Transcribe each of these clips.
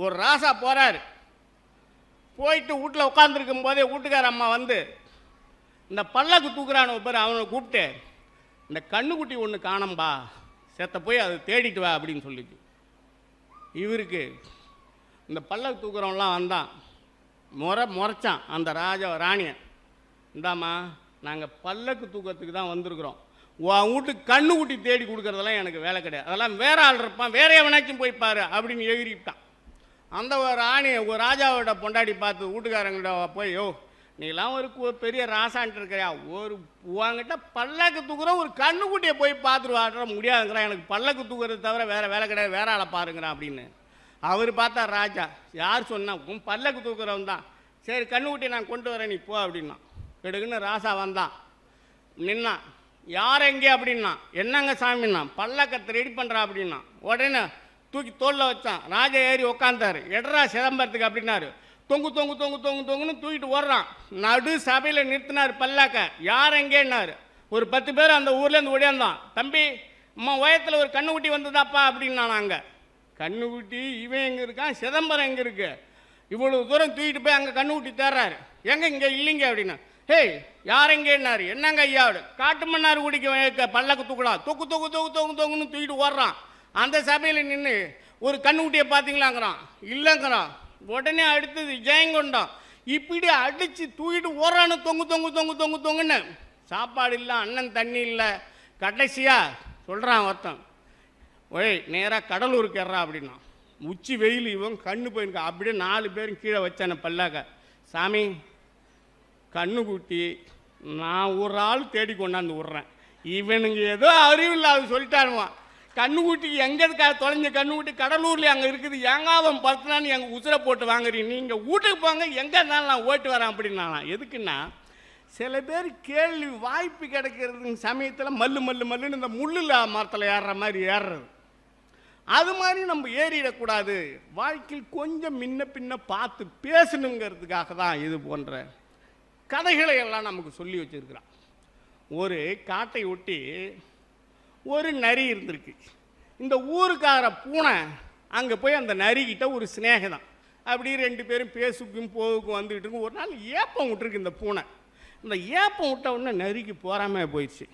ஒரு ராசா போகிறார் போயிட்டு வீட்டில் உட்காந்துருக்கும் போதே வீட்டுக்கார அம்மா வந்து இந்த பல்லக்கு ஒரு பேர் அவனை கூப்பிட்டு இந்த கண்ணுக்குட்டி ஒன்று காணம்பா செத்த போய் அதை தேடிட்டு வா அப்படின்னு சொல்லிச்சு இவருக்கு இந்த பல்லக்கு தூக்குறவன்லாம் வந்தான் முறை முறைச்சான் அந்த ராஜா ராணியன் இந்தாம்மா நாங்கள் பல்லக்கு தூக்கத்துக்கு தான் வந்திருக்கிறோம் உன் வீட்டுக்கு கண்ணு தேடி கொடுக்குறதெல்லாம் எனக்கு வேலை கிடையாது அதெல்லாம் வேற ஆள் இருப்பான் வேற எவனாச்சும் போய் அப்படின்னு எழுதிட்டான் அந்த ராணி ஒரு ராஜாவோட பொண்டாடி பார்த்து வீட்டுக்காரங்கிட்ட போய் யோ நீலாம் ஒரு பெரிய ராசான்ட்டு இருக்கிறியா ஒரு உங்ககிட்ட பல்லக்கு தூக்குற ஒரு கண்ணுக்குட்டியை போய் பார்த்துருவாடுற முடியாதுங்கிறான் எனக்கு பல்லக்கு தூக்குறது தவிர வேறு வேலை கிடையாது வேற ஆளை பாருங்கிறான் அப்படின்னு அவர் பார்த்தா ராஜா யார் சொன்னா உன் பல்லக்கு தூக்குறவன் தான் சரி கண்ணுக்குட்டி நான் கொண்டு வரேன் நீ போ அப்படின்னா கெடுக்குன்னு ராசா வந்தான் நின்னான் யார் எங்கே அப்படின்னா என்னங்க சாமின்னா பல்லக்கத்தை ரெடி பண்ணுறா அப்படின்னா உடனே தூக்கி தோளில் வச்சான் ராஜா ஏறி உட்காந்தார் எடரா சிதம்பரத்துக்கு அப்படின்னாரு தொங்கு தொங்கு தொங்கு தொங்கு தொங்குன்னு தூக்கிட்டு ஓடுறான் நடு சபையில் நிறுத்தினார் பல்லாக்க யார் எங்கேன்னாரு ஒரு பத்து பேர் அந்த ஊர்லேருந்து ஓடியாந்தான் தம்பி அம்மா உயரத்தில் ஒரு கண்ணுக்குட்டி வந்ததாப்பா அப்படின்னா நாங்கள் கண்ணுக்குட்டி இவன் எங்கே இருக்கான் சிதம்பரம் எங்கே இருக்கு இவ்வளோ தூரம் தூக்கிட்டு போய் அங்கே கண்ணுக்குட்டி தேர்றாரு எங்கே இங்கே இல்லைங்க அப்படின்னா ஹேய் யார் எங்கேன்னாரு என்னங்க ஐயாவோட காட்டு மன்னார் குடிக்க பல்லக்கு தூக்கலாம் தொக்கு தொக்கு தொக்கு தொங்கு தொங்குன்னு தூக்கிட்டு ஓடுறான் அந்த சபையில் நின்று ஒரு கண்ணுக்குட்டியை பார்த்தீங்களாங்கிறான் இல்லைங்கிறான் உடனே அடுத்தது ஜெயங்கொண்டம் இப்படி அடித்து தூக்கிட்டு ஓரானு தொங்கு தொங்கு தொங்கு தொங்கு தொங்குன்னு சாப்பாடு இல்லை அண்ணன் தண்ணி இல்லை கடைசியாக சொல்கிறான் ஒருத்தன் ஒய் நேராக கடலூருக்கு ஏறா அப்படின்னா உச்சி வெயில் இவன் கண்ணு போயிருக்க அப்படியே நாலு பேரும் கீழே வச்சான பல்லாக்க சாமி கூட்டி நான் ஒரு ஆள் தேடி கொண்டாந்து விட்றேன் இவனுங்க ஏதோ அறிவில்லாத சொல்லிட்டானுவான் கண்ணுக்குட்டி எங்கே இருக்கா தொலைஞ்ச கண்ணுக்குட்டி கடலூரில் அங்கே இருக்குது எங்காவன் பத்துனான்னு எங்கள் உசுரை போட்டு வாங்குறீங்க நீங்கள் வீட்டுக்கு போங்க எங்கே இருந்தாலும் நான் ஓட்டு வரேன் அப்படின்னா எதுக்குன்னா சில பேர் கேள்வி வாய்ப்பு கிடைக்கிறது சமயத்தில் மல்லு மல்லு மல்லுன்னு இந்த முள்ளில் மரத்தில் ஏறுற மாதிரி ஏறுறது அது மாதிரி நம்ம ஏறிடக்கூடாது வாழ்க்கையில் கொஞ்சம் முன்ன பின்ன பார்த்து பேசணுங்கிறதுக்காக தான் இது போன்ற கதைகளை எல்லாம் நமக்கு சொல்லி வச்சுருக்கிறான் ஒரு காட்டை ஒட்டி ஒரு நரி இருந்திருக்கு இந்த ஊருக்கார பூனை அங்கே போய் அந்த நரிக்கிட்ட ஒரு சிநேகிதம் அப்படி ரெண்டு பேரும் பேசுக்கும் போகுக்கும் வந்துக்கிட்டு இருக்கும் ஒரு நாள் ஏப்பம் விட்டுருக்கு இந்த பூனை இந்த ஏப்பம் விட்ட உடனே நரிக்கு போகாமல் போயிடுச்சு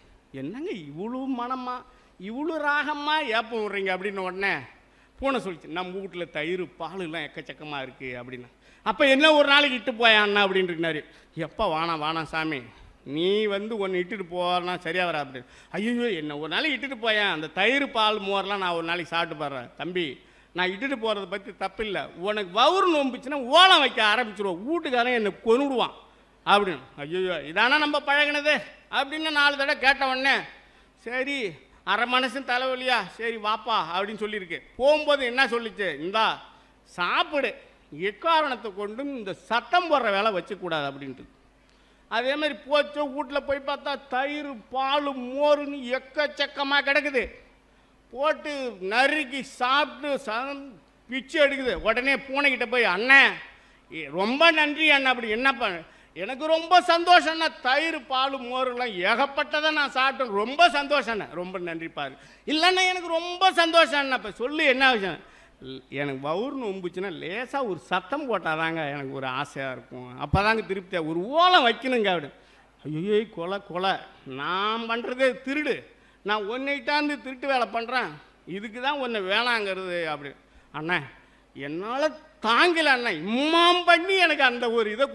என்னங்க இவ்வளோ மனமாக இவ்வளோ ராகமாக ஏப்பம் விடுறீங்க அப்படின்னு உடனே பூனை சொல்லிச்சு நம்ம வீட்டில் தயிர் பாலுலாம் எக்கச்சக்கமாக இருக்குது அப்படின்னு அப்போ என்ன ஒரு நாளைக்கு இட்டு போயாண்ணா அப்படின்ட்டு இருந்தார் எப்போ வானா வானா சாமி நீ வந்து ஒன்று இட்டுட்டு போறனா சரியாக வரா அப்படின்னு ஐயோ என்ன ஒரு நாளைக்கு இட்டுட்டு போயேன் அந்த தயிர் பால் மோரெலாம் நான் ஒரு நாளைக்கு சாப்பிட்டு போடுறேன் தம்பி நான் இட்டுட்டு போகிறத பற்றி தப்பில்லை உனக்கு வவுறு நோம்புச்சுன்னா ஓலம் வைக்க ஆரம்பிச்சிருவோம் வீட்டுக்காரன் என்னை கொண்டுடுவான் அப்படின்னு ஐயோ இதானா நம்ம பழகினது அப்படின்னு நாலு தடவை கேட்ட உடனே சரி அரை மனசும் தலைவலியா சரி வாப்பா அப்படின்னு சொல்லியிருக்கு போகும்போது என்ன சொல்லிச்சு இந்தா சாப்பிடு எக்காரணத்தை கொண்டும் இந்த சத்தம் போடுற வேலை வச்சக்கூடாது அப்படின்ட்டு அதே மாதிரி போச்சோ வீட்டில் போய் பார்த்தா தயிர் பால் மோருன்னு எக்கச்சக்கமாக கிடக்குது போட்டு நறுக்கி சாப்பிட்டு சம் பிச்சு எடுக்குது உடனே பூனைக்கிட்ட போய் அண்ணன் ரொம்ப நன்றி அண்ணன் அப்படி என்னப்பா எனக்கு ரொம்ப சந்தோஷம்னா தயிர் பால் மோருலாம் ஏகப்பட்டதை நான் சாப்பிட்டேன் ரொம்ப சந்தோஷம்ண்ணே ரொம்ப பாரு இல்லைன்னா எனக்கு ரொம்ப சந்தோஷம்ண்ணா இப்போ சொல்லு என்ன விஷயம் எனக்கு வவுர்னு உம்புச்சுன்னா லேசாக ஒரு சத்தம் போட்டால் தாங்க எனக்கு ஒரு ஆசையாக இருக்கும் அப்போ தாங்க திருப்தியாக ஒரு ஓலம் வைக்கணுங்க அப்படி ஐயோ கொலை கொலை நான் பண்ணுறதே திருடு நான் ஒன்னைட்டாந்து திருட்டு வேலை பண்ணுறேன் இதுக்கு தான் ஒன்று வேணாங்கிறது அப்படி அண்ணா என்னால் தாங்கலை அண்ணா இம்மாம் பண்ணி எனக்கு அந்த ஒரு இதை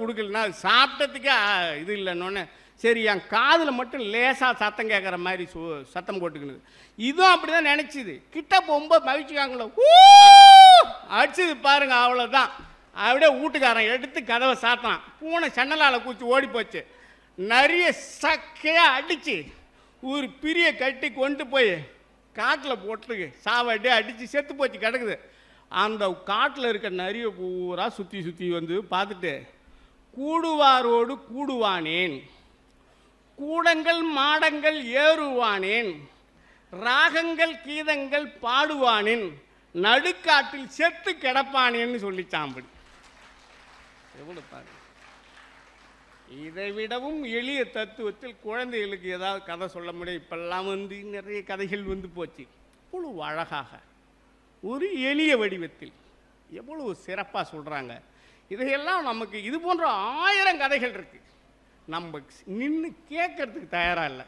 அது சாப்பிட்டதுக்கே இது இல்லைன்னொன்னே சரி என் காதில் மட்டும் லேசாக சத்தம் கேட்குற மாதிரி சு சத்தம் போட்டுக்கணுது இதுவும் அப்படி தான் நினச்சிது கிட்ட போகும்போது மகிழ்ச்சிக்காங்களோ அடிச்சது பாருங்க அவ்வளோதான் அப்படியே வீட்டுக்காரன் எடுத்து கதவை சாத்தான் பூனை சென்னலால் கூச்சி ஓடி போச்சு நிறைய சக்கையாக அடித்து ஒரு பிரிய கட்டி கொண்டு போய் காட்டில் போட்டுருக்கு சாவடி அடித்து செத்து போச்சு கிடக்குது அந்த காட்டில் இருக்க நிறைய பூரா சுற்றி சுற்றி வந்து பார்த்துட்டு கூடுவாரோடு கூடுவானேன் கூடங்கள் மாடங்கள் ஏறுவானேன் ராகங்கள் கீதங்கள் பாடுவானேன் நடுக்காட்டில் செத்து கிடப்பானேன்னு சொல்லி சாம்படி பாரு இதை விடவும் எளிய தத்துவத்தில் குழந்தைகளுக்கு ஏதாவது கதை சொல்ல முடியும் இப்பெல்லாம் வந்து நிறைய கதைகள் வந்து போச்சு இவ்வளவு அழகாக ஒரு எளிய வடிவத்தில் எவ்வளவு சிறப்பாக சொல்கிறாங்க இதையெல்லாம் நமக்கு இது போன்ற ஆயிரம் கதைகள் இருக்குது நம்ம நின்று கேட்கறதுக்கு தயாராக இல்லை